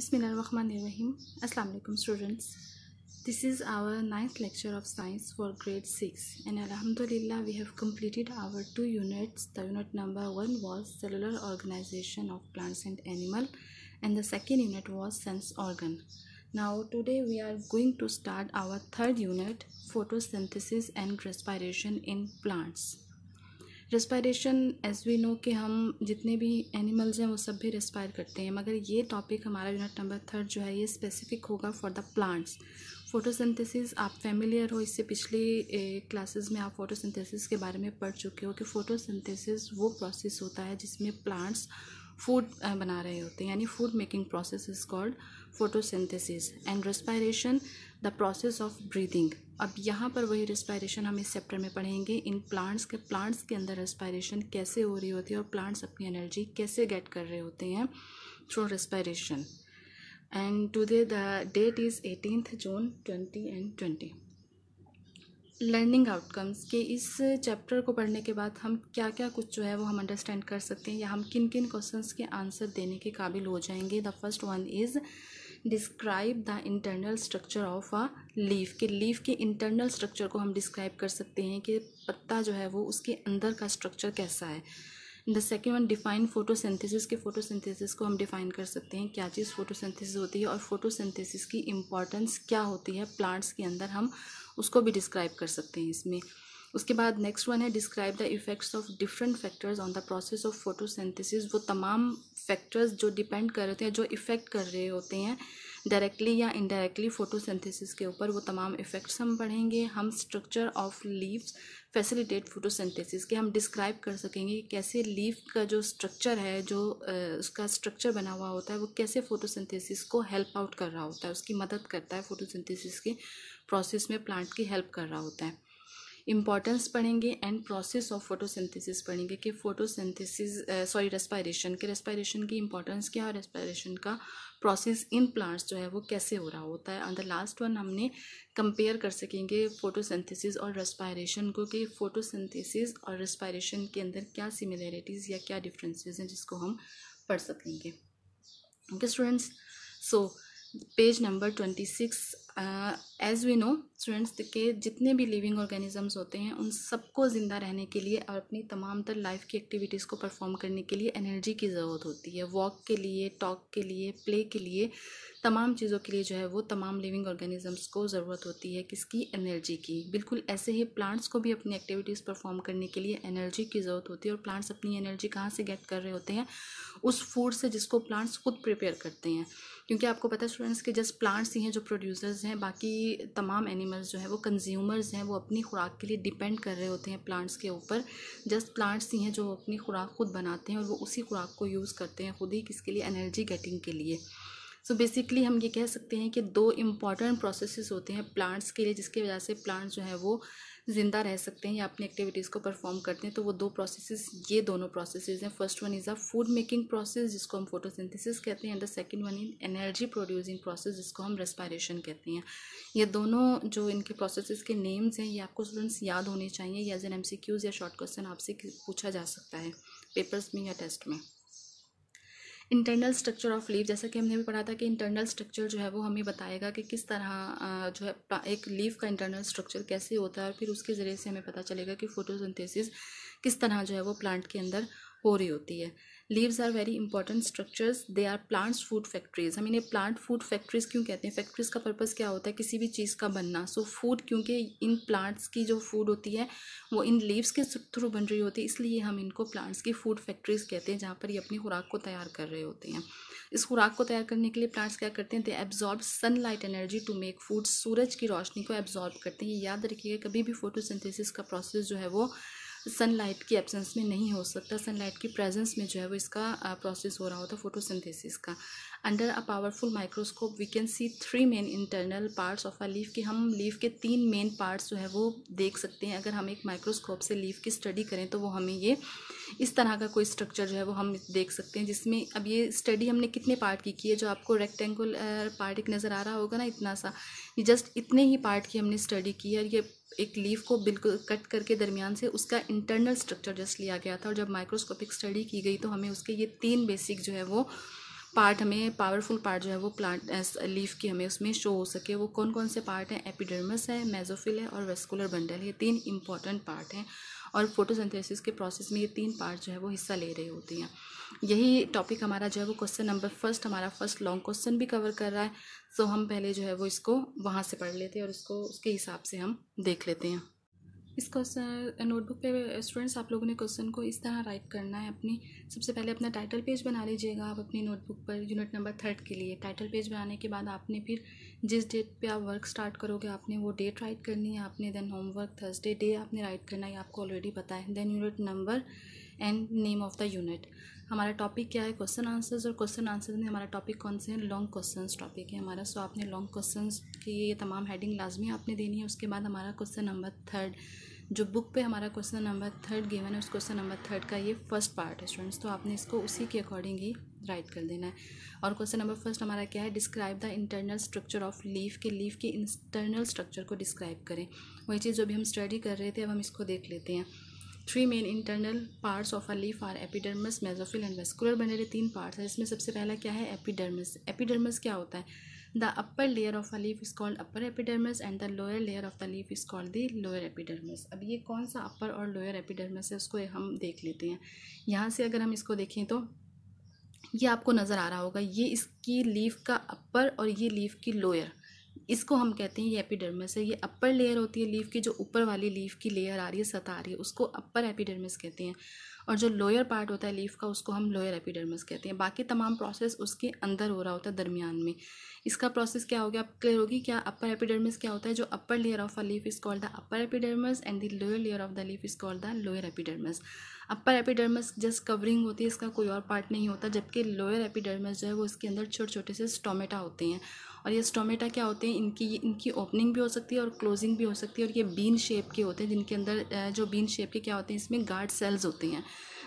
Bismillahirrahmanirrahim. Assalamu alaikum students. This is our ninth lecture of science for grade 6 and Alhamdulillah we have completed our two units. The unit number 1 was cellular organization of plants and animal and the second unit was sense organ. Now today we are going to start our third unit photosynthesis and respiration in plants. Respiration as we know कि हम जितने भी animals हैं वो सब भी respire करते हैं मगर ये टॉपिक हमारा यूनिट नंबर थर्ड जो है ये स्पेसिफिक होगा फॉर द प्लांट्स फोटोसिंथेसिस आप फैमिलियर हो इससे पिछली क्लासेस में आप फोटोसिंथेसिस के बारे में पढ़ चुके हो कि फोटोसिंथेसिस वो प्रोसेस होता है जिसमें प्लांट्स फूड बना रहे होते हैं यानी food making process is called photosynthesis and respiration the process of breathing अब यहाँ पर वही रेस्पायरेशन हम इस चैप्टर में पढ़ेंगे इन प्लांट्स के प्लांट्स के अंदर रेस्पायरेशन कैसे हो रही होती है और प्लांट्स अपनी एनर्जी कैसे गेट कर रहे होते हैं through respiration and today the date is eighteenth June twenty and twenty learning outcomes के इस चैप्टर को पढ़ने के बाद हम क्या क्या कुछ जो है वो हम अंडरस्टैंड कर सकते हैं या हम किन किन क्वेश्चंस के आंसर देने के काबिल हो जाएंगे the first one is describe the internal structure of a leaf के लीफ के इंटरनल स्ट्रक्चर को हम डिस्क्राइब कर सकते हैं कि पत्ता जो है वो उसके अंदर का स्ट्रक्चर कैसा है the second one define photosynthesis के फोटोसिंथेसिस को हम डिफाइन कर सकते हैं क्या चीज़ फोटोसिंथेसिस होती है और फोटोसिंथेसिस की इम्पॉर्टेंस क्या होती है प्लांट्स के अंदर हम उसको भी डिस्क्राइब कर सकते हैं इसमें उसके बाद नेक्स्ट वन है describe the effects of different factors on the process of photosynthesis वो तमाम फैक्टर्स जो डिपेंड कर रहे होते हैं जो इफ़ेक्ट कर रहे होते हैं डायरेक्टली या इनडायरेक्टली फोटोसिंथेसिस के ऊपर वो तमाम इफ़ेक्ट्स हम पढ़ेंगे हम structure of leaves facilitate photosynthesis के हम डिस्क्राइब कर सकेंगे कैसे लीव का जो स्ट्रक्चर है जो उसका स्ट्रक्चर बना हुआ होता है वो कैसे फोटोसिंथेसिस को हेल्प आउट कर रहा होता है उसकी मदद करता है फोटोसिंथेसिस के प्रोसेस में प्लांट की हेल्प कर रहा होता है इम्पॉर्टेंस पढ़ेंगे एंड प्रोसेस ऑफ फोटोसिंथेसिस पढ़ेंगे कि फोटोसिंथेसिस सॉरी रेस्पायरेशन के रेस्पायरेशन की इम्पॉर्टेंस क्या है रेस्पायरेशन का प्रोसेस इन प्लांट्स जो है वो कैसे हो रहा होता है अंदर लास्ट वन हमने कंपेयर कर सकेंगे फोटोसिंथेसिस और रेस्पायरेशन को कि फोटोसिंथेसिस और रेस्पायरेशन के अंदर क्या सिमिलैरिटीज़ या क्या डिफरेंसेस हैं जिसको हम पढ़ सकेंगे okay students so page number twenty six as we know students के जितने भी लिविंग ऑर्गेनिजम्स होते हैं उन सबको ज़िंदा रहने के लिए और अपनी तमाम तर लाइफ की एक्टिविटीज़ को परफॉर्म करने के लिए एनर्जी की ज़रूरत होती है वॉक के लिए टॉक के लिए प्ले के लिए तमाम चीज़ों के लिए जो है वो तमाम लिविंग ऑर्गेनिजम्स को ज़रूरत होती है किसकी एनर्जी की बिल्कुल ऐसे ही प्लांट्स को भी अपनी एक्टिविटीज़ परफॉर्म करने के लिए एनर्जी की ज़रूरत होती है और प्लांट्स अपनी एनर्जी कहाँ से गेट कर रहे होते हैं उस फूड से जिसको प्लांट्स खुद प्रिपेयर करते हैं क्योंकि आपको पता है स्टूडेंट्स के जस्ट प्लांट्स ही हैं जो प्रोड्यूसर्स हैं बाकी तमाम एनिमल्स जो है वो कंज्यूमर्स हैं वो अपनी खुराक के लिए डिपेंड कर रहे होते हैं प्लांट्स के ऊपर जस्ट प्लांट्स ही हैं जो अपनी खुराक खुद बनाते हैं और वो उसी खुराक को यूज़ करते हैं खुद ही किसके लिए एनर्जी गेटिंग के लिए सो so बेसिकली हम ये कह सकते हैं कि दो इम्पॉर्टेंट प्रोसेसेस होते हैं प्लांट्स के लिए जिसकी वजह से प्लांट्स जो है वो ज़िंदा रह सकते हैं या अपनी एक्टिविटीज़ को परफॉर्म करते हैं तो वो दो प्रोसेसेस ये दोनों प्रोसेसेस हैं first one is a food making process जिसको हम फोटोसिंथेसिस कहते हैं and the second one is energy producing process जिसको हम रेस्पायरेशन कहते हैं ये दोनों जो इनके प्रोसेसेस के नेम्स हैं ये आपको स्टूडेंट्स याद होने चाहिए या एज एन एम या शॉर्ट क्वेश्चन आपसे पूछा जा सकता है पेपर्स में या टेस्ट में इंटरनल स्ट्रक्चर ऑफ लीव जैसा कि हमने भी पढ़ा था कि इंटरनल स्ट्रक्चर जो है वो हमें बताएगा कि किस तरह जो है एक लीव का इंटरनल स्ट्रक्चर कैसे होता है और फिर उसके ज़रिए से हमें पता चलेगा कि फोटोसिंथेसिस किस तरह जो है वो प्लांट के अंदर हो रही होती है leaves are very important structures they are plants food factories हम इन्हें प्लांट फूड फैक्ट्रीज क्यों कहते हैं फैक्ट्रीज का पर्पज़ क्या होता है किसी भी चीज़ का बनना सो so, फूड क्योंकि इन प्लांट्स की जो फूड होती है वो इन लीव्स के थ्रू बन रही होती है इसलिए हम इनको प्लांट्स की फूड फैक्ट्रीज कहते हैं जहाँ पर ये अपनी खुराक को तैयार कर रहे होते हैं इस खुराक को तैयार करने के लिए प्लांट्स क्या करते हैं they absorb light energy to make food सूरज की रोशनी को एब्जॉर्ब करते हैं याद रखिएगा कभी भी फोटोसिंथेसिस का प्रोसेस जो है वो सनलाइट की एब्सेंस में नहीं हो सकता सनलाइट की प्रेजेंस में जो है वो इसका प्रोसेस हो रहा होता है फोटोसिंथेसिस का under a powerful microscope we can see three main internal parts of a leaf कि हम लीफ के तीन मेन पार्ट्स जो है वो देख सकते हैं अगर हम एक माइक्रोस्कोप से लीफ की स्टडी करें तो वो हमें ये इस तरह का कोई स्ट्रक्चर जो है वो हम देख सकते हैं जिसमें अब ये स्टडी हमने कितने पार्ट की की है जो आपको रेक्टेंगुलर पार्ट एक नज़र आ रहा होगा ना इतना सा ये जस्ट इतने ही पार्ट की हमने स्टडी की है और ये एक लीफ को बिल्कुल कट करके दरमियान से उसका इंटरनल स्ट्रक्चर जस्ट लिया गया था और जब माइक्रोस्कोपिक स्टडी की गई तो हमें उसके ये तीन बेसिक जो है वो पार्ट हमें पावरफुल पार्ट जो है वो प्लांट लीफ की हमें उसमें शो हो सके वो कौन कौन से पार्ट हैं एपिडर्मस है मेजोफिल है और वेस्कुलर बंडल ये तीन इंपॉर्टेंट पार्ट हैं और फोटोसिंथेसिस के प्रोसेस में ये तीन पार्ट जो है वो हिस्सा ले रहे होती हैं यही टॉपिक हमारा जो है वो क्वेश्चन नंबर फर्स्ट हमारा फर्स्ट लॉन्ग क्वेश्चन भी कवर कर रहा है सो हम पहले जो है वो इसको वहाँ से पढ़ लेते हैं और उसको उसके हिसाब से हम देख लेते हैं इस क्वेश्चन नोटबुक पे स्टूडेंट्स आप लोगों ने क्वेश्चन को इस तरह राइट करना है अपनी सबसे पहले अपना टाइटल पेज बना लीजिएगा आप अपनी notebook per unit number third के लिए टाइटल पेज बनाने के बाद आपने फिर जिस डेट पे आप वर्क स्टार्ट करोगे आपने वो डेट राइट करनी है आपने देन होमवर्क थर्सडे डे आपने राइट करना है आपको ऑलरेडी पता है then unit number and name of the unit हमारा टॉपिक क्या है क्वेश्चन आंसर्स और क्वेश्चन आंसर्स में हमारा टॉपिक कौन से हैं लॉन्ग क्वेश्चन टॉपिक है हमारा सो आपने लॉन्ग क्वेश्चन की ये तमाम हेडिंग लाजमी आपने देनी है उसके बाद हमारा क्वेश्चन नंबर थर्ड जो बुक पे हमारा क्वेश्चन नंबर थर्ड गिवन है उस क्वेश्चन नंबर थर्ड का ये फर्स्ट पार्ट है स्टूडेंट्स तो आपने इसको उसी के अकॉर्डिंग ही राइट कर देना है और क्वेश्चन नंबर फर्स्ट हमारा क्या है describe the internal structure of leaf के लीफ की इंटरनल स्ट्रक्चर को डिस्क्राइब करें वही चीज़ जो भी हम स्टडी कर रहे थे अब हम इसको देख लेते हैं three main internal parts of a leaf are epidermis mesophyll and vascular बने रहे तीन पार्ट्स हैं जिसमें सबसे पहला क्या है एपिडर्मस एपिडर्मस क्या होता है the upper layer of a leaf is called upper epidermis and the lower layer of the leaf is called the lower epidermis अब ये कौन सा अपर और लोअर एपिडर्मस है उसको हम देख लेते हैं यहाँ से अगर हम इसको देखें तो ये आपको नज़र आ रहा होगा ये इसकी लीफ का अपर और ये लीफ की लोअर इसको हम कहते हैं ये एपिडर्मिस है ये अपर लेयर होती है लीफ की जो ऊपर वाली लीफ की लेयर आ रही है सतह आ रही है उसको अपर एपिडर्मिस कहते हैं और जो लोअर पार्ट होता है लीफ का उसको हम लोअर एपिडर्मिस कहते हैं बाकी तमाम प्रोसेस उसके अंदर हो रहा होता है दरमियान में इसका प्रोसेस क्या हो गया आप क्लियर होगी क्या अपर एपिडर्मिस क्या होता है जो upper layer of a leaf is called the upper epidermis and the lower layer of the leaf is called the lower epidermis upper epidermis just covering होती है इसका कोई और पार्ट नहीं होता जबकि लोअर एपिडर्मिस जो है वो इसके अंदर छोटे छोटे से स्टोमेटा होते हैं और ये स्टोमेटा क्या होते हैं इनकी इनकी ओपनिंग भी हो सकती है और क्लोजिंग भी हो सकती है और ये बीन शेप के होते हैं जिनके अंदर जो बीन शेप के क्या होते हैं इसमें गार्ड सेल्स होते हैं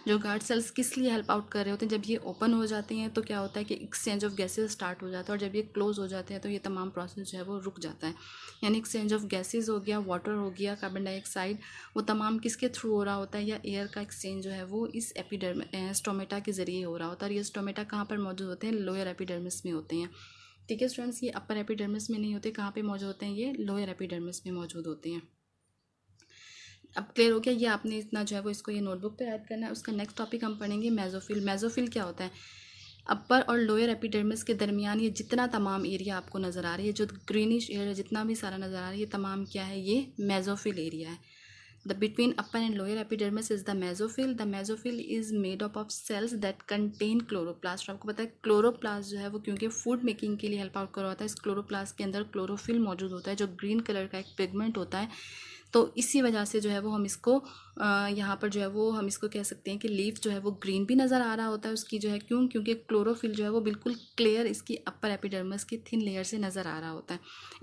जो गार्ड सेल्स किस लिए हेल्प आउट कर रहे होते हैं जब ये ओपन हो जाते हैं तो क्या होता है कि एक्सचेंज ऑफ गैसेज स्टार्ट हो जाता है और जब ये क्लोज हो जाते हैं तो ये तमाम प्रोसेस जो है वो रुक जाता है यानी एक्सचेंज ऑफ गैसेज हो गया वाटर हो गया कार्बन डाइऑक्साइड वो तमाम किसके थ्रू हो रहा होता है या एयर का एक्सचेंज जो है वो इस एपिडर्म स्टोमेटा के ज़रिए हो रहा होता है और ये स्टोमेटा कहाँ पर मौजूद होते हैं लोअर एपिडर्मिस में होते हैं ठीक है स्टूडेंट्स ये अपर एपिडर्मिस में नहीं होते कहाँ पे मौजूद होते हैं ये लोअर एपिडर्मिस में मौजूद होते हैं अब क्लियर हो गया ये आपने इतना जो है वो इसको ये नोटबुक पे ऐड करना है उसका नेक्स्ट टॉपिक हम पढ़ेंगे मेजोफिल मेजोफिल क्या होता है अपर और लोअर एपिडर्मिस के दरमियान ये जितना तमाम एरिया आपको नज़र आ रही है जो ग्रीनिश एरिया जितना भी सारा नज़र आ रहा है ये तमाम क्या है ये मेजोफिल एरिया है the between upper and lower epidermis is the mesophyll the mesophyll is made up of cells that contain chloroplast आपको पता है क्लोरोप्लास्ट जो है वो क्योंकि फूड मेकिंग के लिए हेल्प आउट करवाता है इस क्लोरोप्लास्ट के अंदर क्लोरोफिल मौजूद होता है जो ग्रीन कलर का एक पिगमेंट होता है तो इसी वजह से जो है वो हम इसको यहाँ पर जो है वो हम इसको कह सकते हैं कि लीफ जो है वो ग्रीन भी नज़र आ रहा होता है उसकी जो है क्यों क्योंकि क्लोरोफिल जो है वो बिल्कुल क्लियर इसकी अपर एपिडर्मस की थिन लेयर से नज़र आ रहा होता है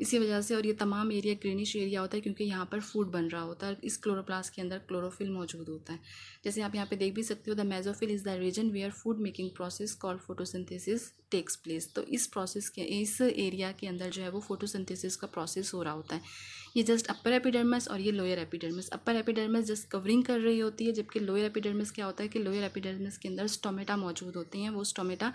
इसी वजह से और ये तमाम एरिया ग्रीनिश एरिया होता है क्योंकि यहाँ पर फूड बन रहा होता है इस क्लोरोप्लास के अंदर क्लोरोफिल मौजूद होता है जैसे आप यहाँ पर देख भी सकते हो the mesophyll is the region where food making process call photosynthesis takes place तो इस प्रोसेस के इस एरिया के अंदर जो है वो फोटोसिंथेसिस का प्रोसेस हो रहा होता है ये जस्ट अपर एपिडर्मस और ये lower epidermis upper epidermis just covering कर रही होती है जबकि लोअर एपिडर्मस क्या होता है कि लोअर एपिडर्मस के अंदर स्टोमेटा मौजूद होते हैं वो स्टोमेटा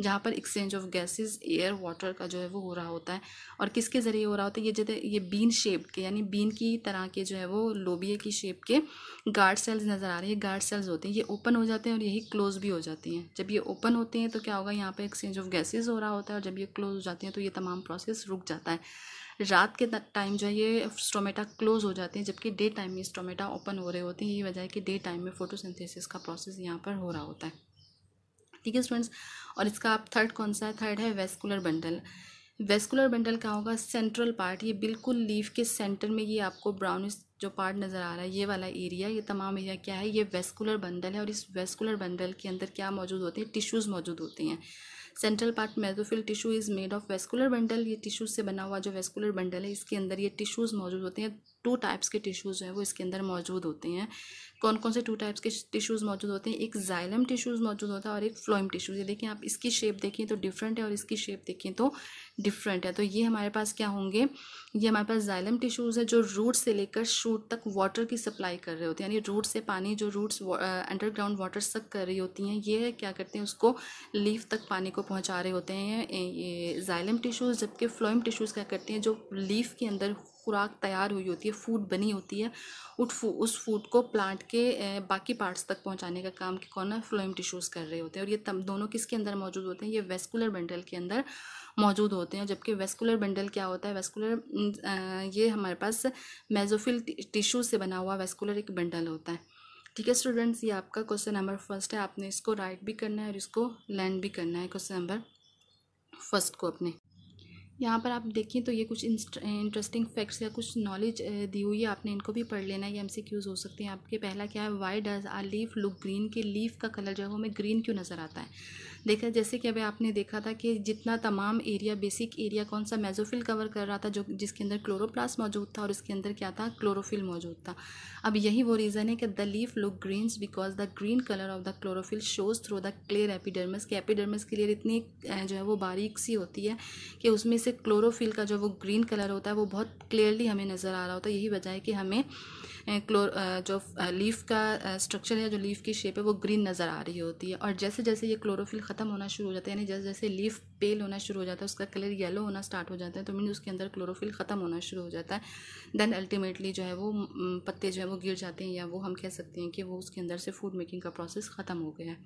जहाँ पर exchange of gases air water का जो है वो हो रहा होता है और किसके ज़रिए हो रहा होता है ये जैसे ये बीन शेप के यानी बीन की तरह के जो है वो लोबिये की शेप के गार्ड सेल्स नज़र आ रहे हैं गार्ड सेल्स होते हैं ये ओपन हो जाते हैं और यही क्लोज भी हो जाती हैं जब ये ओपन होते हैं तो क्या होगा यहाँ पर एक्सचेंज ऑफ गैसेज हो रहा होता है और जब ये क्लोज हो जाते हैं तो ये तमाम प्रोसेस रुक जाता है रात के टाइम जो है ये स्टोमेटा क्लोज हो जाते हैं जबकि डे टाइम में स्टोमेटा ओपन हो रहे होते हैं यही वजह है कि डे टाइम में फोटोसिंथेसिस का प्रोसेस यहाँ पर हो रहा होता है ठीक है स्टूडेंट्स और इसका आप थर्ड कौन सा है थर्ड है वेस्कुलर बंडल वेस्कुलर बंडल क्या होगा सेंट्रल पार्ट ये बिल्कुल लीफ के सेंटर में ये आपको ब्राउनिश जो पार्ट नज़र आ रहा है ये वाला एरिया ये तमाम एरिया क्या है ये वेस्कुलर बंडल है और इस वेस्कुलर बंडल के अंदर क्या मौजूद होते हैं टिश्यूज़ मौजूद होते हैं central part mesophyll tissue is made of vascular bundle ये टिशू से बना हुआ जो वेस्कुलर बंडल है इसके अंदर ये टिशूज़ मौजूद होते हैं टू टाइप्स के टिशूज़ हैं वो इसके अंदर मौजूद होते हैं कौन कौन से टू टाइप्स के टिशूज़ मौजूद होते हैं एक जाइलम टिशूज़ मौजूद होता है और एक फ्लोइम टिशूज़ ये देखिए आप इसकी शेप देखें तो डिफरेंट है और इसकी शेप देखें तो डिफरेंट है तो ये हमारे पास क्या होंगे ये हमारे पास जाइलम टिश्यूज़ है जो रूट से लेकर शूट तक वाटर की सप्लाई कर रहे होते हैं यानी रूट से पानी जो रूट्स अंडरग्राउंड वाटर सक कर रही होती हैं ये क्या करते हैं उसको लीफ तक पानी को पहुंचा रहे होते हैं ये जाइलम टिश्यूज़ जबकि फ्लोइम टिश्यूज़ क्या करते हैं जो लीफ के अंदर खुराक तैयार हुई होती है फूड बनी होती है उस फूड को प्लांट के बाकी पार्ट्स तक पहुंचाने का काम कौन है फ्लोइम टिश्यूज़ कर रहे होते हैं और ये तम दोनों किसके अंदर मौजूद होते हैं ये वेस्कुलर बंडल के अंदर मौजूद होते हैं जबकि वेस्कुलर बंडल क्या होता है वेस्कुलर ये हमारे पास मेजोफिल टिश्यू से बना हुआ वेस्कुलर एक बंडल होता है ठीक है स्टूडेंट्स ये आपका क्वेश्चन नंबर फर्स्ट है आपने इसको राइट भी करना है और इसको लैंड भी करना है क्वेश्चन नंबर फर्स्ट को अपने यहाँ पर आप देखें तो ये कुछ इंटरेस्टिंग फैक्ट्स या कुछ नॉलेज दी हुई है आपने इनको भी पढ़ लेना है ये क्यूज़ हो सकते हैं आपके पहला क्या है why does a leaf look green के लीफ का कलर जो है वो हमें ग्रीन क्यों नज़र आता है देखा जैसे कि अभी आपने देखा था कि जितना तमाम एरिया बेसिक एरिया कौन सा मेजोफिल कवर कर रहा था जो जिसके अंदर क्लोरोप्लास्ट मौजूद था और इसके अंदर क्या था क्लोरोफिल मौजूद था अब यही वो रीज़न है कि the leaf look greens because the green colour of the chlorophyll shows through the clear epidermis के एपिडर्मस क्लियर इतनी जो है वो बारीक सी होती है कि उसमें से क्लोरोफिल का जो वो ग्रीन कलर होता है वो बहुत क्लियरली हमें नज़र आ रहा होता है यही वजह है कि हमें क्लोर जो लीफ का स्ट्रक्चर है जो लीफ की शेप है वो ग्रीन नज़र आ रही होती है और जैसे जैसे ये क्लोरोफिल ख़त्म होना शुरू हो जाता है यानी जैसे जैसे लीफ पेल होना शुरू हो जाता है उसका कलर येलो होना स्टार्ट हो जाता है तो मीन उसके अंदर क्लोरोफिल ख़त्म होना शुरू हो जाता है दैन अल्टीमेटली जो है वो पत्ते जो है वो गिर जाते हैं या वो हम कह सकते हैं कि वो उसके अंदर से फूड मेकिंग का प्रोसेस ख़त्म हो गया है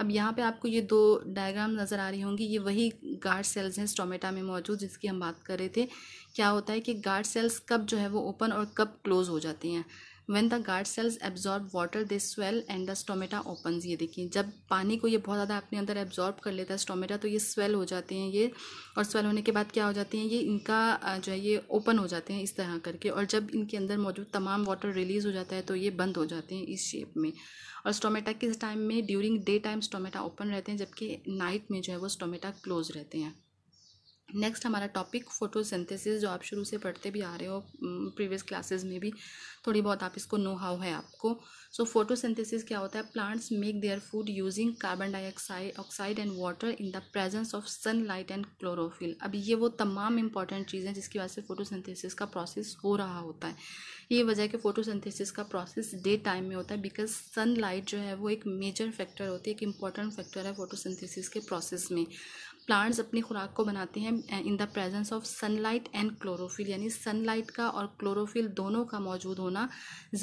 अब यहाँ पे आपको ये दो डायग्राम नज़र आ रही होंगी ये वही गार्ड सेल्स हैं स्टोमेटा में मौजूद जिसकी हम बात कर रहे थे क्या होता है कि गार्ड सेल्स कब जो है वो ओपन और कब क्लोज हो जाती हैं when the guard cells absorb water they swell and the stomata open ये देखिए जब पानी को ये बहुत ज़्यादा अपने अंदर एब्जॉर्ब कर लेता है स्टोमेटा तो ये स्वेल हो जाते हैं ये और स्वेल होने के बाद क्या हो जाती हैं ये इनका जो है ये ओपन हो जाते हैं इस तरह करके और जब इनके अंदर मौजूद तमाम वाटर रिलीज़ हो जाता है तो ये बंद हो जाते हैं इस शेप में और स्टोमेटा किस टाइम में during day time stomata open रहते हैं जबकि नाइट में जो है वो स्टोमेटा क्लोज रहते हैं नेक्स्ट हमारा टॉपिक फोटोसिंथेसिस जो आप शुरू से पढ़ते भी आ रहे हो प्रीवियस क्लासेस में भी थोड़ी बहुत आप इसको नो हाउ है आपको सो so, फोटोसिंथेसिस क्या होता है plants make their food using carbon dioxide oxide and water in the presence of sunlight and chlorophyll अब ये वो तमाम इंपॉर्टेंट चीज़ें जिसकी वजह से फोटो का प्रोसेस हो रहा होता है ये वजह कि फोटो का प्रोसेस डे टाइम में होता है बिकॉज सनलाइट जो है वो एक मेजर फैक्टर होती है एक इंपॉर्टेंट फैक्टर है फोटो के प्रोसेस में प्लांट्स अपनी खुराक को बनाते हैं in the presence of sunlight and chlorophyll यानी सनलाइट का और क्लोरोफिल दोनों का मौजूद होना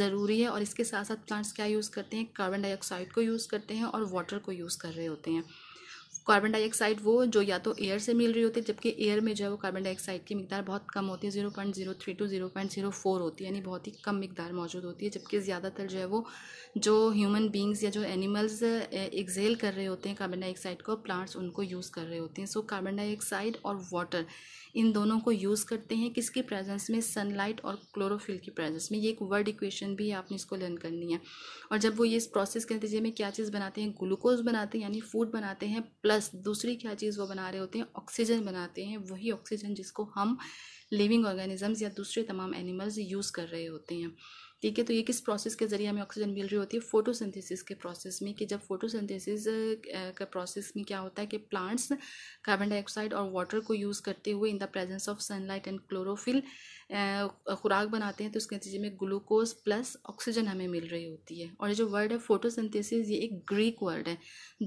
ज़रूरी है और इसके साथ साथ प्लांट्स क्या यूज़ करते हैं कार्बन डाइऑक्साइड को यूज़ करते हैं और वाटर को यूज़ कर रहे होते हैं कार्बन डाइऑक्साइड वो जो या तो एयर से मिल रही होती है जबकि एयर में जो है वो कार्बन डाइऑक्साइड की मकदार बहुत कम होती है zero point zero three to zero point zero four होती है यानी बहुत ही कम मकदार मौजूद होती है जबकि ज़्यादातर जो है वो जो ह्यूमन बींग्स या जो एनिमल्स एक्जेल कर रहे होते हैं कार्बन डाइऑक्साइड को प्लांट्स उनको यूज़ कर रहे होते हैं सो कार्बन डाइऑक्साइड और वाटर इन दोनों को यूज़ करते हैं किसके प्रेजेंस में सनलाइट और क्लोरोफिल की प्रेजेंस में ये एक वर्ड इक्वेशन भी है आपने इसको लर्न करनी है और जब वो ये इस प्रोसेस के नतीजे में क्या चीज़ बनाते हैं ग्लूकोज बनाते हैं यानी फूड बनाते हैं प्लस दूसरी क्या चीज़ वो बना रहे होते हैं ऑक्सीजन बनाते हैं वही ऑक्सीजन जिसको हम लिविंग ऑर्गेनिजम्स या दूसरे तमाम एनिमल्स यूज़ कर रहे होते हैं ठीक है तो ये किस प्रोसेस के ज़रिए हमें ऑक्सीजन मिल रही होती है फोटोसिंथेसिस के प्रोसेस में कि जब फोटोसिंथेसिस का प्रोसेस में क्या होता है कि प्लांट्स कार्बन डाइऑक्साइड और वाटर को यूज़ करते हुए in the presence of sunlight and chlorophyll खुराक बनाते हैं तो उसके नतीजे में ग्लूकोज प्लस ऑक्सीजन हमें मिल रही होती है और ये जो वर्ड है फोटोसिंथेसिस ये एक ग्रीक वर्ड है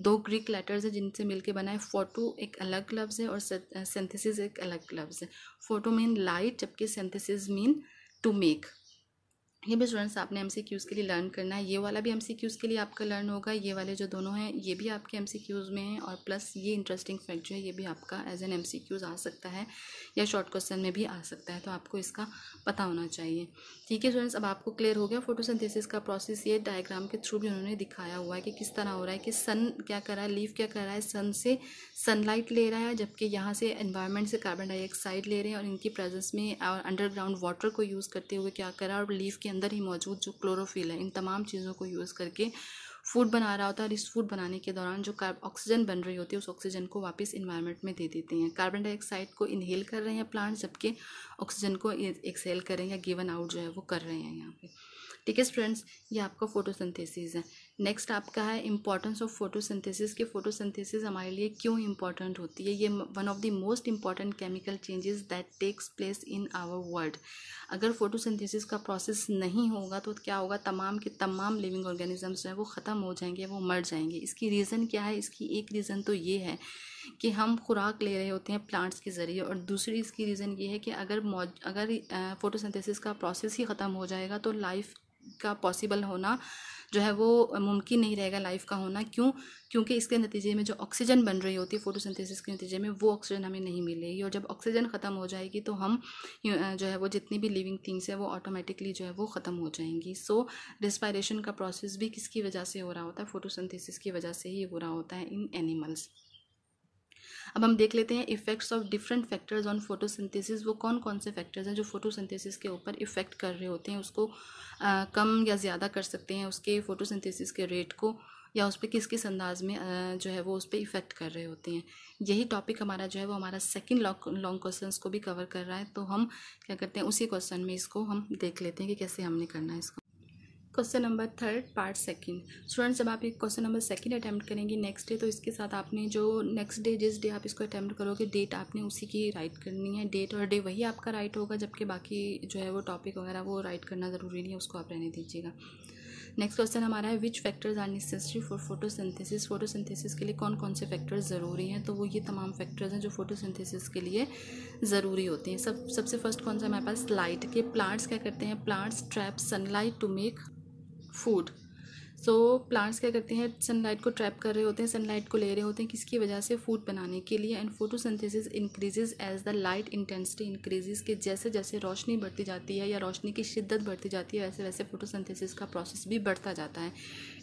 दो ग्रीक लेटर्स है जिनसे मिलकर बना है फोटो एक अलग लफ्ज़ है और सिंथेसिस एक अलग लफ्ज़ है फोटो मीन लाइट जबकि सिंथेसिस मीन टू मेक ये भी स्टूडेंट्स आपने एम क्यूज़ के लिए लर्न करना है ये वाला भी एम सी क्यूज़ के लिए आपका लर्न होगा ये वाले जो दोनों हैं ये भी आपके एम सी क्यूज़ में हैं और प्लस ये इंटरेस्टिंग फैक्ट जो है ये भी आपका as an M C Qs आ सकता है या शॉर्ट क्वेश्चन में भी आ सकता है तो आपको इसका पता होना चाहिए ठीक है स्टूडेंट्स अब आपको क्लियर हो गया फोटो का प्रोसेस ये डायग्राम के थ्रू भी उन्होंने दिखाया हुआ है कि किस तरह हो रहा है कि सन क्या कर रहा है लीव क्या कर रहा है सन से सनलाइट ले रहा है जबकि यहाँ से इन्वायरमेंट से कार्बन डाइऑक्साइड ले रहे हैं और इनकी प्रेजेंस में और अंडरग्राउंड वाटर को यूज़ करते हुए क्या कर रहा है और लीव के अंदर ही मौजूद जो क्लोरोफिल है इन तमाम चीज़ों को यूज़ करके फूड बना रहा होता है और इस फूड बनाने के दौरान जो कार्ब ऑक्सीजन बन रही होती है उस ऑक्सीजन को वापस इन्वायरमेंट में दे देते हैं कार्बन डाइऑक्साइड को इनहेल कर रहे हैं प्लांट जबकि ऑक्सीजन को एक्सेल कर रहे हैं या गिवन आउट जो है वो कर रहे हैं यहाँ पे ठीक है स्टूडेंट्स ये आपका फोटोसिंथेसिस है नेक्स्ट आपका है इंपॉर्टेंस ऑफ फोटोसिंथेसिस कि फोटोसिंथेसिस हमारे लिए क्यों इंपॉर्टेंट होती है ये one of the most important chemical changes that takes place in our world अगर फोटोसिंथेसिस का प्रोसेस नहीं होगा तो क्या होगा तमाम के तमाम लिविंग ऑर्गेनिजम्स जो हैं वो ख़त्म हो जाएंगे वो मर जाएंगे इसकी रीज़न क्या है इसकी एक रीज़न तो ये है कि हम खुराक ले रहे होते हैं प्लांट्स के ज़रिए और दूसरी इसकी रीज़न ये है कि अगर अगर फोटोसिंथेसिस का प्रोसेस ही ख़त्म हो जाएगा तो लाइफ का पॉसिबल होना जो है वो मुमकिन नहीं रहेगा लाइफ का होना क्यों क्योंकि इसके नतीजे में जो ऑक्सीजन बन रही होती है फोटोसिंथेसिस के नतीजे में वो ऑक्सीजन हमें नहीं मिलेगी और जब ऑक्सीजन ख़त्म हो जाएगी तो हम जो है वो जितनी भी लिविंग थिंग्स है वो ऑटोमेटिकली जो है वो ख़त्म हो जाएंगी सो रिस्पायरेशन का प्रोसेस भी किसकी वजह से हो रहा होता है फोटोसिंथेसिस की वजह से ही हो रहा होता है इन एनिमल्स अब हम देख लेते हैं effects of different factors on photosynthesis वो कौन कौन से फैक्टर्स हैं जो फोटोसिंथेसिस के ऊपर इफेक्ट कर रहे होते हैं उसको आ, कम या ज़्यादा कर सकते हैं उसके फोटोसिंथेसिस के रेट को या उस पर किस किस अंदाज में जो है वो उस पर इफ़ेक्ट कर रहे होते हैं यही टॉपिक हमारा जो है वो हमारा सेकंड लॉन्ग क्वेश्चन को भी कवर कर रहा है तो हम क्या करते हैं उसी क्वेश्चन में इसको हम देख लेते हैं कि कैसे हमने करना है इसको question number third part second students जब आप एक क्वेश्चन नंबर सेकंड अटैम्प्ट करेंगे नेक्स्ट डे तो इसके साथ आपने जो नेक्स्ट डे जिस डे आप इसको अटैम्प्ट करोगे डेट आपने उसी की राइट करनी है डेट और डे वही आपका राइट होगा जबकि बाकी जो है वो टॉपिक वगैरह वो राइट करना ज़रूरी नहीं है उसको आप रहने दीजिएगा नेक्स्ट क्वेश्चन हमारा है which factors are necessary for photosynthesis photosynthesis के लिए कौन कौन से फैक्टर्स ज़रूरी हैं तो वो ये तमाम फैक्टर्स हैं जो फोटोसिंथेसिस के लिए ज़रूरी होते हैं सब सबसे फर्स्ट कौन सा हमारे पास लाइट के प्लांट्स क्या करते हैं plants trap sunlight to make food so so, plants क्या करते हैं सनलाइट को ट्रैप कर रहे होते हैं सनलाइट को ले रहे होते हैं किसकी वजह से फूड बनाने के लिए and photosynthesis increases as the light intensity increases के जैसे जैसे रोशनी बढ़ती जाती है या रोशनी की शिद्दत बढ़ती जाती है वैसे वैसे फोटोसिंथेसिस का प्रोसेस भी बढ़ता जाता है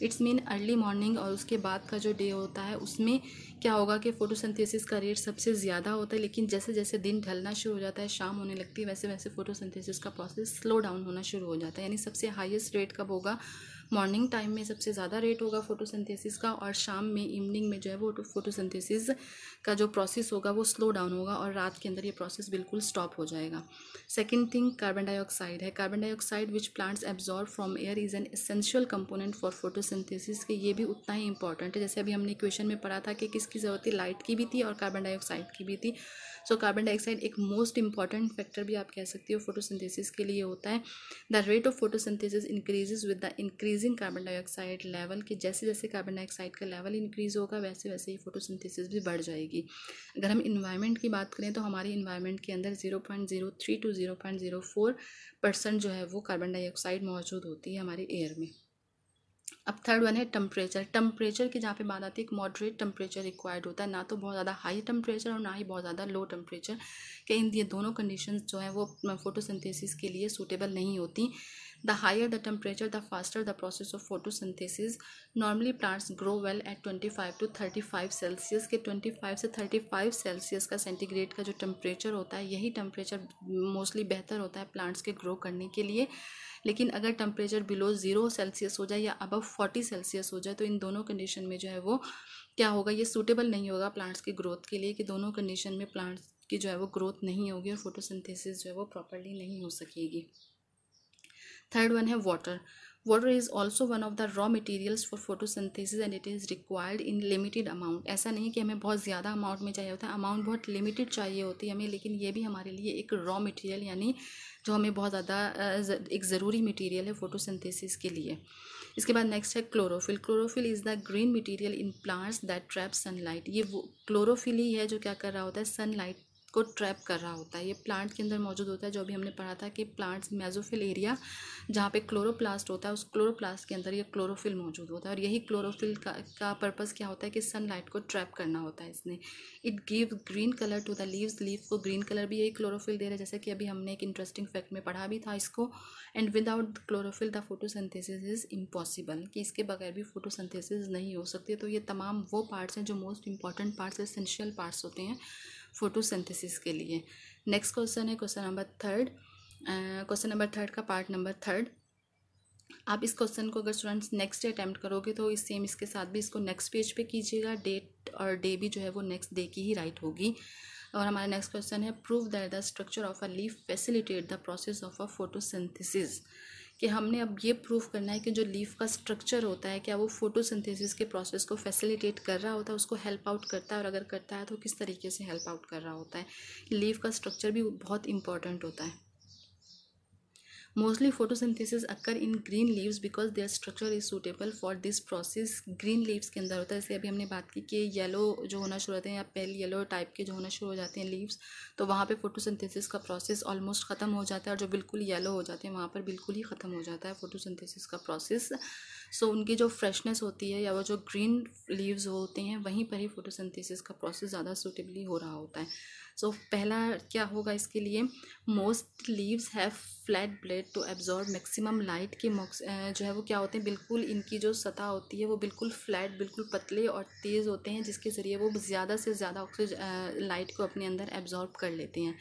इट्स मीन अर्ली मॉर्निंग और उसके बाद का जो डे होता है उसमें क्या होगा कि फोटोसिंथेसिस का रेट सबसे ज़्यादा होता है लेकिन जैसे जैसे दिन ढलना शुरू हो जाता है शाम होने लगती है वैसे वैसे फोटोसिंथेसिस का प्रोसेस स्लो डाउन होना शुरू हो जाता है यानी सबसे हाईएस्ट रेट कब होगा मॉर्निंग टाइम में सबसे ज़्यादा रेट होगा फोटोसिंथेसिस का और शाम में इवनिंग में जो है वो फोटोसिंथेसिस का जो प्रोसेस होगा वो स्लो डाउन होगा और रात के अंदर ये प्रोसेस बिल्कुल स्टॉप हो जाएगा सेकेंड थिंग कार्बन डाइऑक्साइड है carbon dioxide which plants absorb from air is an essential component for photosynthesis के ये भी उतना ही इंपॉर्टेंट है जैसे अभी हमने क्वेश्चन में पढ़ा था कि किसकी ज़रूरत थी लाइट की भी थी और कार्बन डाइऑक्साइड की भी थी सो कार्बन डाइऑक्साइड एक मोस्ट इंपॉर्टेंट फैक्टर भी आप कह सकते हो फोटोसिंथेसिस के लिए होता है the rate of photosynthesis increases with the increasing carbon dioxide level कि जैसे जैसे कार्बन डाइऑक्साइड का लेवल इंक्रीज होगा वैसे वैसे ही फोटोसिंथेसिस भी बढ़ जाएगी अगर हम इन्वायरमेंट की बात करें तो हमारे इन्वायरमेंट के अंदर zero point zero three to zero point zero four percent जो है वो कार्बन डाइऑक्साइड मौजूद होती है हमारे एयर में अब थर्ड वन है टम्परेचर टम्परेचर की जहाँ पे बात आती है एक मॉडरेट टम्परेचर रिक्वायर्ड होता है ना तो बहुत ज़्यादा हाई टेम्परेचर और ना ही बहुत ज़्यादा लो टम्परेचर के इन ये दोनों कंडीशंस जो है वो फोटोसिंथेसिस के लिए सूटेबल नहीं होती The higher the temperature, the faster the process of photosynthesis. Normally plants grow well at 25 to 35 Celsius के 25 से 35 सेल्सियस का सेंटीग्रेड का जो टेम्परेचर होता है यही टेम्परेचर मोस्टली बेहतर होता है प्लांट्स के ग्रो करने के लिए लेकिन अगर टेम्परेचर बिलो ज़ीरो सेल्सियस हो जाए या अबव फोर्टी सेल्सियस हो जाए तो इन दोनों कंडीशन में जो है वो क्या होगा ये सूटेबल नहीं होगा प्लांट्स की ग्रोथ के लिए कि दोनों कंडीशन में प्लांट्स की जो है वो ग्रोथ नहीं होगी और फोटोसिंथेसिस जो है वो प्रॉपरली नहीं हो सकेगी थर्ड वन है water water is also one of the raw materials for photosynthesis and it is required in limited amount ऐसा नहीं कि हमें बहुत ज़्यादा अमाउंट में चाहिए होता है अमाउंट बहुत लिमिटेड चाहिए होती है हमें लेकिन ये भी हमारे लिए एक रॉ मटेरियल यानी जो हमें बहुत ज़्यादा एक ज़रूरी मटेरियल है फोटोसिंथेसिस के लिए इसके बाद नेक्स्ट है chlorophyll chlorophyll is the green material in plants that trap sunlight ये वो क्लोरोफिल ही है जो क्या कर रहा होता है सनलाइट को ट्रैप कर रहा होता है ये प्लांट के अंदर मौजूद होता है जो भी हमने पढ़ा था कि प्लांट्स मेजोफिल एरिया जहाँ पे क्लोरोप्लास्ट होता है उस क्लोरोप्लास्ट के अंदर ये क्लोरोफिल मौजूद होता है और यही क्लोरोफिल का, का पर्पज़ क्या होता है कि सनलाइट को ट्रैप करना होता है इसने it give green colour to the leaves leaf को ग्रीन कलर भी यही क्लोरोफिल दे रहा है जैसे कि अभी हमने एक इंटरेस्टिंग फैक्ट में पढ़ा भी था इसको and without chlorophyll the photo is impossible कि इसके बगैर भी फोटो नहीं हो सकती तो ये तमाम वो पार्ट्स हैं जो most important parts essential parts होते हैं फोटोसिंथेसिस के लिए नेक्स्ट क्वेश्चन है question number third question number third का पार्ट नंबर थर्ड आप इस क्वेश्चन को अगर स्टूडेंट्स नेक्स्ट डे अटैम्प्ट करोगे तो इस सेम इसके साथ भी इसको नेक्स्ट पेज पे कीजिएगा डेट और डे भी जो है वो नेक्स्ट डे की ही राइट होगी और हमारा नेक्स्ट क्वेश्चन है prove that the structure of a leaf facilitate the process of a photosynthesis कि हमने अब ये प्रूव करना है कि जो लीफ का स्ट्रक्चर होता है क्या वो फोटोसिंथेसिस के प्रोसेस को फैसिलिटेट कर रहा होता है उसको हेल्प आउट करता है और अगर करता है तो किस तरीके से हेल्प आउट कर रहा होता है लीफ का स्ट्रक्चर भी बहुत इंपॉर्टेंट होता है photosynthesis occur in green leaves because their structure is suitable for this process green leaves के अंदर होता है जैसे अभी हमने बात की कि येलो जो होना शुरू होते हैं या पेल येलो टाइप के जो होना शुरू हो जाते हैं लीव्स तो वहाँ पे फोटोसिंथेसिस का प्रोसेस ऑलमोस्ट ख़त्म हो जाता है और जो बिल्कुल येलो हो जाते हैं वहाँ पर बिल्कुल ही ख़त्म हो जाता है सिंथिस का प्रोसेस सो so, उनकी जो फ्रेशनेस होती है या वो जो ग्रीन लीव्स होते हैं वहीं पर ही फोटोसिंथेसिस का प्रोसेस ज़्यादा सुटेबली हो रहा होता है सो so, पहला क्या होगा इसके लिए most leaves have flat blade to absorb maximum light के जो है वो क्या होते हैं बिल्कुल इनकी जो सतह होती है वो बिल्कुल फ्लैट बिल्कुल पतले और तेज़ होते हैं जिसके ज़रिए वो ज़्यादा से ज़्यादा ऑक्सीजन लाइट को अपने अंदर एब्जॉर्ब कर लेते हैं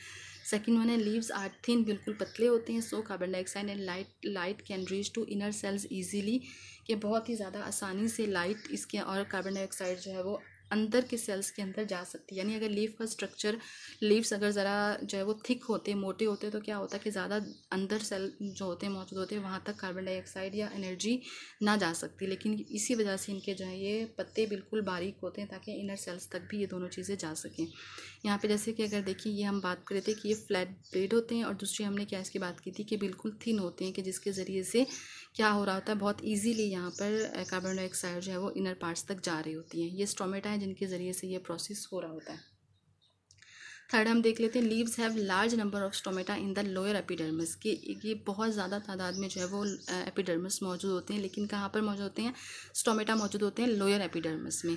सेकेंड वन है लीव्स आर थिन बिल्कुल पतले होते हैं so carbon dioxide and light light can reach to inner cells easily कि बहुत ही ज़्यादा आसानी से लाइट इसके और कार्बन डाइऑक्साइड जो है वो अंदर के सेल्स के अंदर जा सकती है यानी अगर लीफ का स्ट्रक्चर लीव्स अगर ज़रा जो है वो थिक होते मोटे होते तो क्या होता है कि ज़्यादा अंदर सेल जो होते हैं मौजूद होते हैं वहाँ तक कार्बन डाइऑक्साइड या एनर्जी ना जा सकती लेकिन इसी वजह से इनके जो है ये पत्ते बिल्कुल बारीक होते हैं ताकि इनर सेल्स तक भी ये दोनों चीज़ें जा सकें यहाँ पर जैसे कि अगर देखिए ये हम बात करें थे कि ये फ्लैट ब्लेड होते हैं और दूसरी हमने क्या इसकी बात की थी कि बिल्कुल थिन होते हैं कि जिसके ज़रिए से क्या हो रहा होता है बहुत ईजीली यहाँ पर कार्बन डाइऑक्साइड जो है वो इनर पार्ट्स तक जा रही होती हैं ये स्टोमेटा है जिनके ज़रिए से ये प्रोसेस हो रहा होता है थर्ड हम देख लेते हैं leaves have large number of stomata in the lower epidermis कि ये बहुत ज़्यादा तादाद में जो है वो एपिडर्मस मौजूद होते हैं लेकिन कहाँ पर मौजूद होते हैं स्टोमेटा मौजूद होते हैं लोअर एपिडर्मस में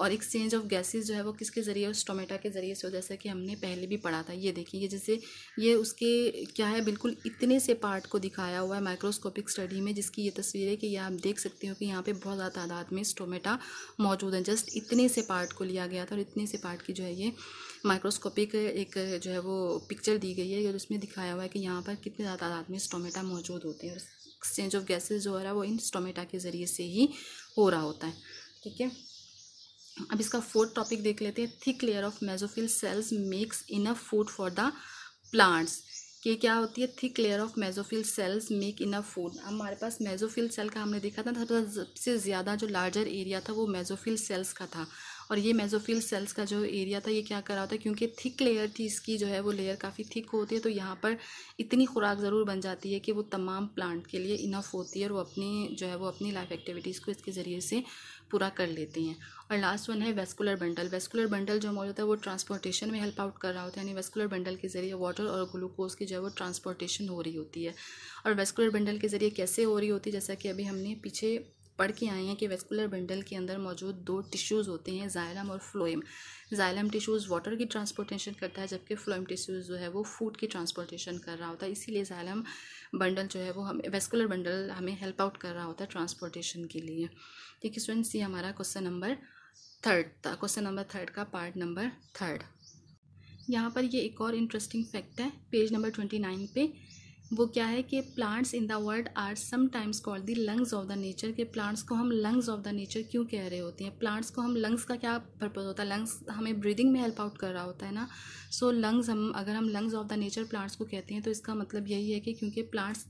और एक्सचेंज ऑफ गैसेस जो है वो किसके ज़रिए उस टोमेटा के ज़रिए से हो जैसा कि हमने पहले भी पढ़ा था ये देखिए ये जैसे ये उसके क्या है बिल्कुल इतने से पार्ट को दिखाया हुआ है माइक्रोस्कोपिक स्टडी में जिसकी ये तस्वीर है कि ये आप देख सकते हो कि यहाँ पे बहुत ज़्यादा तादाद में स्टोमेटा मौजूद है जस्ट इतने से पार्ट को लिया गया था और इतने से पार्ट की जो है ये माइक्रोस्कोपिक एक जो है वो पिक्चर दी गई है और उसमें दिखाया हुआ है कि यहाँ पर कितने ज़्यादा तादाद में स्टोमेटा मौजूद होते हैं और एक्सचेंज ऑफ गैसेज जो हो रहा है वो इन स्टोमेटा के ज़रिए से ही हो रहा होता है ठीक है अब इसका फोर्थ टॉपिक देख लेते हैं thick layer of mesophyll cells makes enough food for the plants कि क्या होती है thick layer of mesophyll cells make enough food अब हमारे पास मेजोफिल सेल का हमने देखा था सबसे ज़्यादा जो लार्जर एरिया था वो मेजोफिल सेल्स का था और ये मेजोफिल सेल्स का जो एरिया था ये क्या कर रहा होता है क्योंकि थिक लेयर थी इसकी जो है वो लेयर काफ़ी थिक होती है तो यहाँ पर इतनी खुराक ज़रूर बन जाती है कि वो तमाम प्लांट के लिए इनफ होती है और वो अपनी जो है वो अपनी लाइफ एक्टिविटीज़ को इसके ज़रिए से पूरा कर लेते हैं और लास्ट वन है वेस्कुलर बंडल वेस्कुलर बंडल जो मौजूद होता है वो ट्रांसपोर्टेशन में हेल्प आउट कर रहा होता है यानी वेस्कुलर बंडल के ज़रिए वाटर और ग्लूकोज की जो है वो ट्रांसपोर्टेशन हो रही होती है और वेस्कुलर बंडल के ज़रिए कैसे हो रही होती है जैसा कि अभी हमने पीछे पढ़ के आए हैं कि वेस्कुलर बंडल के अंदर मौजूद दो टिश्यूज़ होते हैं जायलम और फ्लोएम जाइलम टिश्यूज़ वाटर की ट्रांसपोर्टेशन करता है जबकि फ्लोएम टिश्यूज़ जो है वो फूड की ट्रांसपोर्टेशन कर रहा होता है इसीलिए जायलम बंडल जो है वो हम वेस्कुलर बंडल हमें हेल्प आउट कर रहा होता है ट्रांसपोर्टेशन के लिए ठीक है स्टूडेंट्स ये हमारा क्वेश्चन नंबर थर्ड था क्वेश्चन नंबर थर्ड का पार्ट नंबर थर्ड यहाँ पर ये एक और इंटरेस्टिंग फैक्ट है पेज नंबर ट्वेंटी नाइन पे वो क्या है कि plants in the world are sometimes called the lungs of the nature के प्लांट्स को हम लंग्स ऑफ द नेचर क्यों कह रहे होते हैं प्लांट्स को हम लंग्स का क्या पर्पज़ होता है लंग्स हमें ब्रीदिंग में हेल्प आउट कर रहा होता है ना सो so, लंग्स हम अगर हम lungs of the nature plants को कहते हैं तो इसका मतलब यही है कि क्योंकि प्लांट्स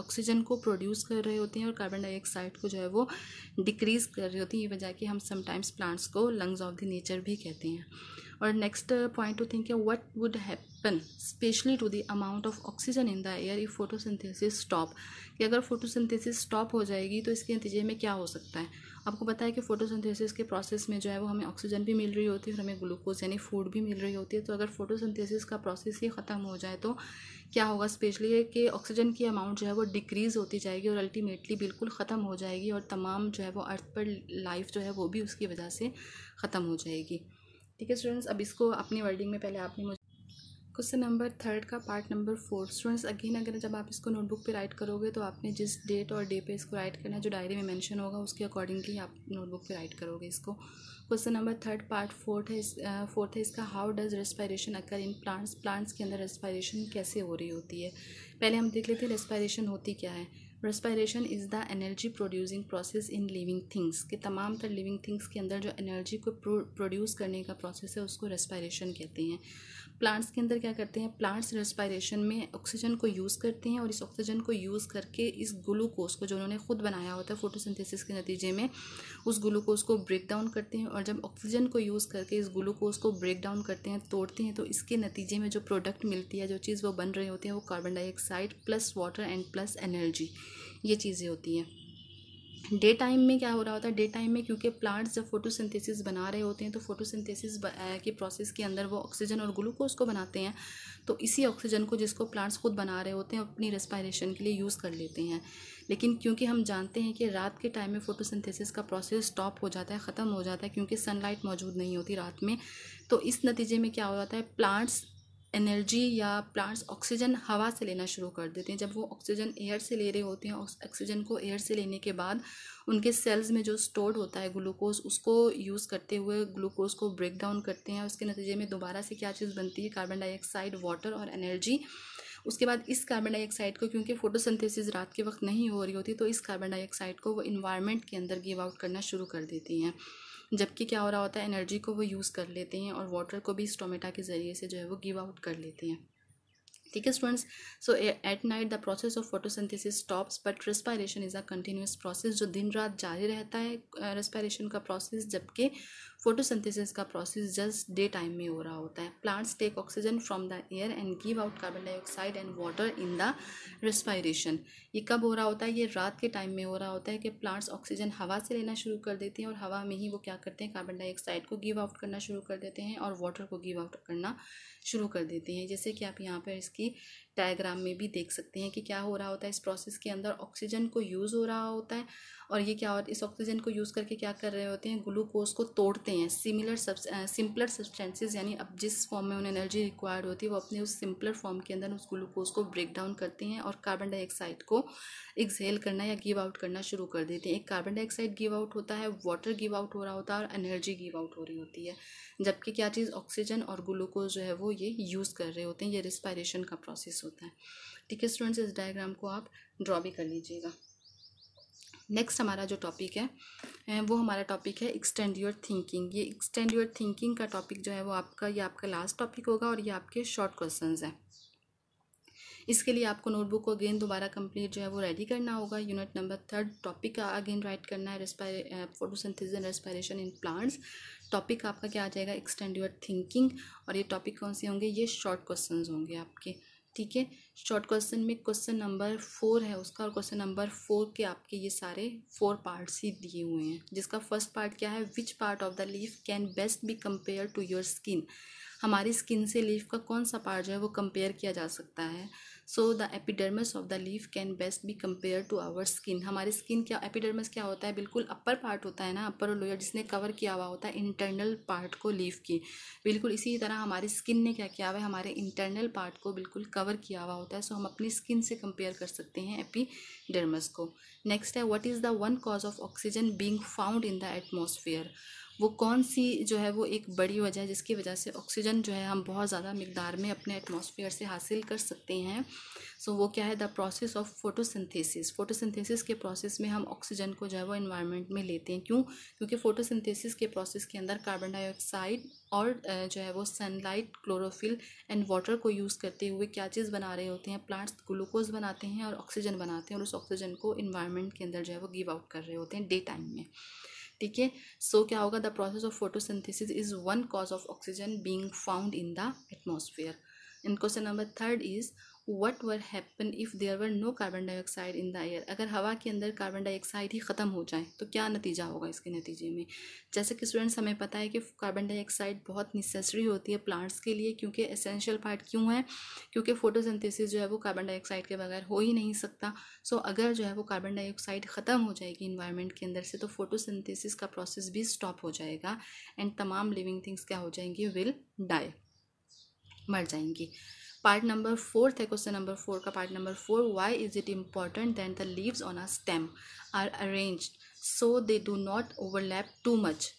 ऑक्सीजन को प्रोड्यूस कर रहे होते हैं और कार्बन डाइऑक्साइड को जो है वो डिक्रीज़ कर रही होती है ये वजह कि हम समटाइम्स प्लांट्स को लंग्स ऑफ द नेचर भी कहते हैं और नेक्स्ट पॉइंट टू थिंक है what would happen specially to the amount of oxygen in the air if photosynthesis stop कि अगर फोटोसिंथेसिस स्टॉप हो जाएगी तो इसके नतीजे में क्या हो सकता है आपको पता है कि फोटोसिंथेसिस के प्रोसेस में जो है वो हमें ऑक्सीजन भी मिल रही होती है और हमें ग्लूकोज यानी फूड भी मिल रही होती है तो अगर फोटोसिंथेसिस का प्रोसेस ही ख़त्म हो जाए तो क्या होगा स्पेशली कि ऑक्सीजन की अमाउंट जो है वो डिक्रीज़ होती जाएगी और अल्टीमेटली बिल्कुल ख़त्म हो जाएगी और तमाम जो है वो अर्थ पर लाइफ जो है वो भी उसकी वजह से ख़त्म हो जाएगी ठीक है स्टूडेंट्स अब इसको अपनी वर्डिंग में पहले आपने मुझे क्वेश्चन नंबर थर्ड का part number four students again अगर जब आप इसको नोटबुक पे राइट करोगे तो आपने जिस डेट और डे पे इसको राइट करना है जो डायरी में मेंशन होगा उसके अकॉर्डिंगली आप नोटबुक पे राइट करोगे इसको question number third part fourth है फोर्थ है इसका how does respiration occur in plants plants के अंदर रेस्पायरेशन कैसे हो रही होती है पहले हम देख लेते हैं रेस्पायरेशन होती क्या है respiration is the energy producing process in living things के तमाम तर लिविंग थिंग्स के अंदर जो एनर्जी को प्रोड्यूस करने का प्रोसेस है उसको रेस्पायरेशन कहते हैं प्लांट्स के अंदर क्या करते हैं प्लांट्स रेस्पायरेशन में ऑक्सीजन को यूज़ करते हैं और इस ऑक्सीजन को यूज़ करके इस ग्लूकोज को जो उन्होंने खुद बनाया होता है फोटोसिंथेसिस के नतीजे में उस ग्लूकोज को ब्रेक डाउन करते हैं और जब ऑक्सीजन को यूज़ करके इस ग्लूकोज को ब्रेक डाउन करते हैं तोड़ते हैं तो इसके नतीजे में जो प्रोडक्ट मिलती है जो चीज़ वो बन रही होती है वो carbon dioxide plus water and plus energy ये चीज़ें होती हैं डे टाइम में क्या हो रहा होता है डे टाइम में क्योंकि प्लांट्स जब फोटोसिंथेसिस बना रहे होते हैं तो फोटोसिंथेसिस के प्रोसेस के अंदर वो ऑक्सीजन और ग्लूकोज को बनाते हैं तो इसी ऑक्सीजन को जिसको प्लांट्स खुद बना रहे होते हैं अपनी रेस्पायरेशन के लिए यूज़ कर लेते हैं लेकिन क्योंकि हम जानते हैं कि रात के टाइम में फोटो का प्रोसेस स्टॉप हो जाता है ख़त्म हो जाता है क्योंकि सनलाइट मौजूद नहीं होती रात में तो इस नतीजे में क्या हो जाता है प्लांट्स एनर्जी या प्लांट्स ऑक्सीजन हवा से लेना शुरू कर देते हैं जब वो ऑक्सीजन एयर से ले रहे होते हैं ऑक्सीजन को एयर से लेने के बाद उनके सेल्स में जो स्टोर्ड होता है ग्लूकोज उसको यूज़ करते हुए ग्लूकोज को ब्रेक डाउन करते हैं उसके नतीजे में दोबारा से क्या चीज़ बनती है कार्बन डाइऑक्साइड वाटर और एनर्जी उसके बाद इस कार्बन डाइऑक्साइड को क्योंकि फोटोसिंथेसिस रात के वक्त नहीं हो रही होती तो इस कार्बन डाइऑक्साइड को वो इन्वायरमेंट के अंदर गिव आउट करना शुरू कर देती हैं जबकि क्या हो रहा होता है एनर्जी को वो यूज़ कर लेते हैं और वाटर को भी स्टोमेटा के ज़रिए से जो है वो गिव आउट कर लेते हैं ठीक है students so at night the process of photosynthesis stops but respiration is a continuous process जो दिन रात जारी रहता है रेस्पायरेशन का प्रोसेस जबकि फोटोसिंथेसिस का प्रोसेस जस्ट डे टाइम में हो रहा होता है plants take oxygen from the air and give out carbon dioxide and water in the respiration ये कब हो रहा होता है ये रात के टाइम में हो रहा होता है कि प्लांट्स ऑक्सीजन हवा से लेना शुरू कर देते हैं और हवा में ही वो क्या करते हैं कार्बन डाइऑक्साइड को गिव आउट करना शुरू कर देते हैं और वाटर को गिव आउट करना शुरू कर देते हैं जैसे कि आप यहाँ पर इसकी डायग्राम में भी देख सकते हैं कि क्या हो रहा होता है इस प्रोसेस के अंदर ऑक्सीजन को यूज़ हो रहा होता है और ये क्या है इस ऑक्सीजन को यूज़ करके क्या कर रहे होते हैं ग्लूकोज को तोड़ते हैं सिमिलर सब सिंपलर सब्सटेंसेज यानी अब जिस फॉर्म में उन्हें एनर्जी रिक्वायर्ड होती है वो अपने उस सिंपलर फॉर्म के अंदर उस ग्लूकोज को ब्रेक डाउन करते हैं और कार्बन डाइऑक्साइड को एक्सहेल करना या गिव आउट करना शुरू कर देते हैं एक कार्बन डाइऑक्साइड गिव आउट होता है वाटर गिव आउट हो रहा होता है और एनर्जी गिव आउट हो रही होती है जबकि क्या चीज़ ऑक्सीजन और ग्लूकोज जो है वो ये यूज़ कर रहे होते हैं ये रिस्पायरेशन का प्रोसेस होता है ठीक है स्टूडेंट्स इस डायग्राम को आप ड्रॉ भी कर लीजिएगा नेक्स्ट हमारा जो टॉपिक है वो हमारा टॉपिक है एक्सटेंड योर थिंकिंग ये एक्सटेंड योर थिंकिंग का टॉपिक जो है वो आपका ये आपका लास्ट टॉपिक होगा और ये आपके शॉर्ट क्वेश्चन हैं इसके लिए आपको नोटबुक को अगेन दोबारा कंप्लीट जो है वो रेडी करना होगा यूनिट नंबर थर्ड टॉपिक का अगेन राइट करना है photosynthesis and respiration in plants topic आपका क्या आ जाएगा एक्सटेंड योर थिंकिंग और ये टॉपिक कौन से होंगे ये शॉर्ट क्वेश्चन होंगे आपके ठीक है शॉर्ट क्वेश्चन में क्वेश्चन नंबर फोर है उसका और क्वेश्चन नंबर फोर के आपके ये सारे फोर पार्ट्स ही दिए हुए हैं जिसका फर्स्ट पार्ट क्या है which part of the leaf can best be compare to your skin हमारी स्किन से लीफ का कौन सा पार्ट जो है वो कंपेयर किया जा सकता है so the epidermis of the leaf can best be compare to our skin हमारी स्किन क्या एपिडर्मस क्या होता है बिल्कुल अपर पार्ट होता है ना अपर और लोअर जिसने कवर किया हुआ होता है इंटरनल पार्ट को लीफ की बिल्कुल इसी तरह हमारी स्किन ने क्या किया हुआ है हमारे इंटरनल पार्ट को बिल्कुल कवर किया हुआ होता है सो so, हम अपनी स्किन से कंपेयर कर सकते हैं एपिडर्मस को नेक्स्ट है what is the one cause of oxygen being found in the atmosphere वो कौन सी जो है वो एक बड़ी वजह है जिसकी वजह से ऑक्सीजन जो है हम बहुत ज़्यादा मकदार में अपने एटमॉस्फेयर से हासिल कर सकते हैं सो so, वो क्या है the process of photosynthesis photosynthesis के प्रोसेस में हम ऑक्सीजन को जो है वो इन्वायरमेंट में लेते हैं क्यों क्योंकि फोटोसिंथेसिस के प्रोसेस के अंदर कार्बन डाइऑक्साइड और जो है वो सनलाइट क्लोरोफिल एंड वाटर को यूज़ करते हुए क्या चीज़ बना रहे होते हैं प्लांट्स ग्लूकोज बनाते हैं और ऑक्सीजन बनाते हैं और उस ऑक्सीजन को इन्वायरमेंट के अंदर जो है वो गिव आउट कर रहे होते हैं डे टाइम में ठीक है सो क्या होगा the process of photosynthesis is one cause of oxygen being found in the atmosphere and question number third is what were happen if there were no carbon dioxide in the air अगर हवा के अंदर carbon dioxide ही ख़त्म हो जाए तो क्या नतीजा होगा इसके नतीजे में जैसे कि स्टूडेंट्स हमें पता है कि कार्बन डाइऑक्साइड बहुत नेसेसरी होती है प्लांट्स के लिए क्योंकि एसेंशियल पार्ट क्यों है क्योंकि फोटोसिंथेसिस जो है वो कार्बन डाइऑक्साइड के बगैर हो ही नहीं सकता सो so, अगर जो है वो कार्बन डाइऑक्साइड ख़त्म हो जाएगी इन्वायरमेंट के अंदर से तो फोटोसिंथेसिस का प्रोसेस भी स्टॉप हो जाएगा एंड तमाम लिविंग थिंग्स क्या हो जाएंगी विल डाई मर जाएंगी पार्ट नंबर फोर्थ है क्वेश्चन नंबर फोर का part number four why is it important than the leaves on a stem are arrange so they do not overlap too much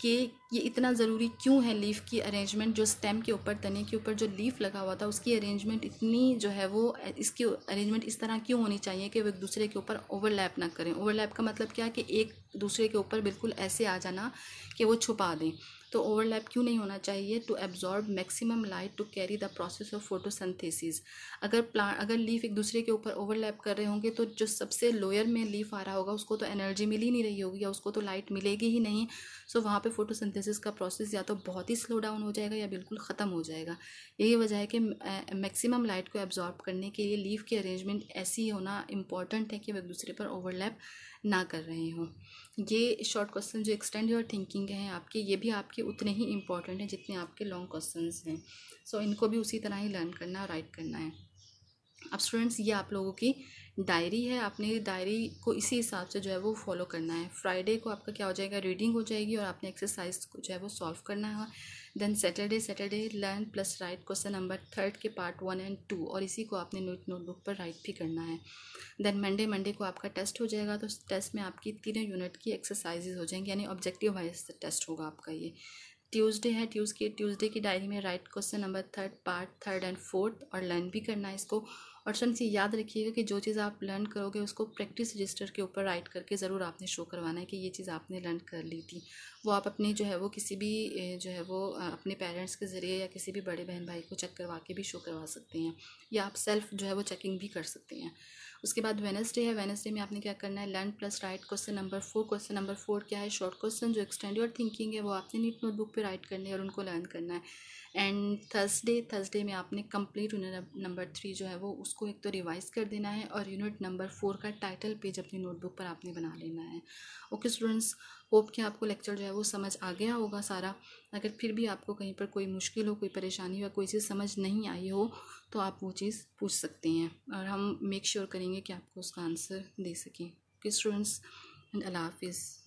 कि ये इतना ज़रूरी क्यों है लीफ की अरेंजमेंट जो स्टेम के ऊपर तने के ऊपर जो लीफ लगा हुआ था उसकी अरेंजमेंट इतनी जो है वो इसकी अरेंजमेंट इस तरह क्यों होनी चाहिए कि वो एक दूसरे के ऊपर ओवरलैप ना करें ओवरलैप का मतलब क्या है कि एक दूसरे के ऊपर बिल्कुल ऐसे आ जाना कि वो छुपा दें तो ओवरलैप क्यों नहीं होना चाहिए to absorb maximum light to carry the process of photosynthesis अगर प्ला अगर लीफ एक दूसरे के ऊपर ओवरलैप कर रहे होंगे तो जो सबसे लोअर में लीफ आ रहा होगा उसको तो एनर्जी मिल ही नहीं रही होगी या उसको तो लाइट मिलेगी ही नहीं सो वहाँ पे फोटोसिंथेसिस का प्रोसेस या तो बहुत ही स्लो डाउन हो जाएगा या बिल्कुल ख़त्म हो जाएगा यही वजह है कि मैक्सिमम लाइट को एब्जॉर्ब करने के लिए लीफ की अरेंजमेंट ऐसी होना इंपॉर्टेंट है कि वह एक दूसरे पर ओवरलैप ना कर रहे हों ये शॉर्ट क्वेश्चन जो एक्सटेंड योर थिंकिंग है आपके ये भी आपके उतने ही इंपॉर्टेंट हैं जितने आपके लॉन्ग क्वेश्चन हैं सो so, इनको भी उसी तरह ही लर्न करना और राइट करना है अब स्टूडेंट्स ये आप लोगों की डायरी है आपने डायरी को इसी हिसाब से जो है वो फॉलो करना है फ्राइडे को आपका क्या हो जाएगा रीडिंग हो जाएगी और आपने एक्सरसाइज को जो है वो सॉल्व करना है then Saturday Saturday learn plus write question number third के पार्ट वन एंड टू और इसी को आपने नोट नोटबुक पर राइट भी करना है देन मंडे मंडे को आपका टेस्ट हो जाएगा तो टेस्ट में आपकी तीनों यूनिट की एक्सरसाइजेज हो जाएंगी यानी ऑब्जेक्टिव वाइज टेस्ट होगा आपका ये ट्यूसडे है ट्यूज के ट्यूसडे की डायरी में write question number third part third and fourth और लर्न भी करना है इसको और स्टूडेंट्स ये याद रखिएगा कि जो चीज़ आप लर्न करोगे उसको प्रैक्टिस रजिस्टर के ऊपर राइट करके ज़रूर आपने शो करवाना है कि ये चीज़ आपने लर्न कर ली थी वो आप अपने जो है वो किसी भी जो है वो अपने पेरेंट्स के ज़रिए या किसी भी बड़े बहन भाई को चेक करवा के भी शो करवा सकते हैं या आप सेल्फ जो है वो चेकिंग भी कर सकते हैं उसके बाद वेनसडे है वेनसडे में आपने क्या करना है learn plus write question number four question number four क्या है शॉर्ट क्वेश्चन जो एक्सटेंड और थिंकिंग है वो आपने नीट नोटबुक पर राइट करने और उनको लर्न करना है एंड थर्सडे थर्सडे में आपने कंप्लीट यूनिट नंबर थ्री जो है वो उसको एक तो रिवाइज़ कर देना है और यूनिट नंबर फोर का टाइटल पेज अपनी नोटबुक पर आपने बना लेना है ओके स्टूडेंट्स होप कि आपको लेक्चर जो है वो समझ आ गया होगा सारा अगर फिर भी आपको कहीं पर कोई मुश्किल हो कोई परेशानी या कोई चीज़ समझ नहीं आई हो तो आप वो चीज़ पूछ सकते हैं और हम मेक श्योर sure करेंगे कि आपको उसका आंसर दे सकें ओके स्टूडेंट्स एंड अल्लाह हाफिज़